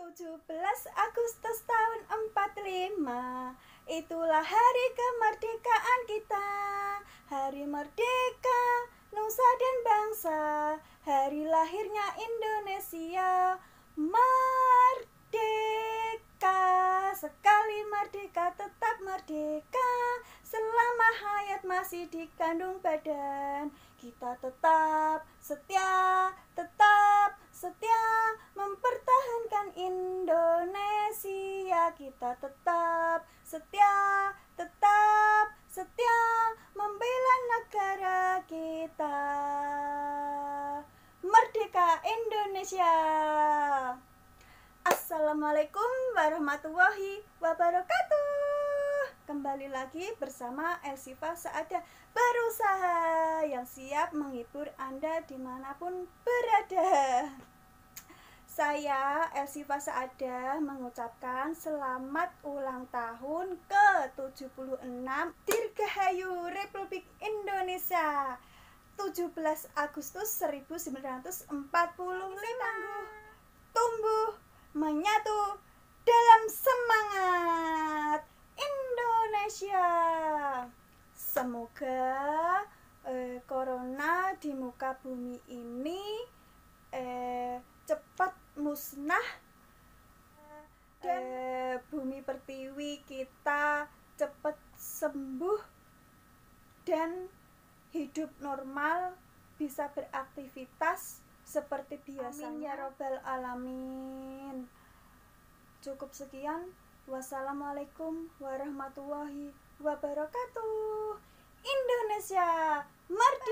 17 Agustus tahun 45 Itulah hari kemerdekaan kita Hari merdeka Nusa dan bangsa Hari lahirnya Indonesia Merdeka Sekali merdeka tetap merdeka Selama hayat masih dikandung badan Kita tetap setia Tetap setia kita tetap setia, tetap setia membela negara kita. Merdeka Indonesia. Assalamualaikum warahmatullahi wabarakatuh. Kembali lagi bersama Elsifa Saada Berusaha yang siap menghibur Anda dimanapun berada saya Fasa Saada mengucapkan selamat ulang tahun ke-76 Dirgahayu Republik Indonesia 17 Agustus 1945 Tumbuh, menyatu, dalam semangat Indonesia Semoga eh, Corona di muka bumi ini eh, musnah dan eh, bumi pertiwi kita cepat sembuh dan hidup normal bisa beraktivitas seperti biasa. Amin ya robbal alamin. Cukup sekian. Wassalamualaikum warahmatullahi wabarakatuh. Indonesia merdeka.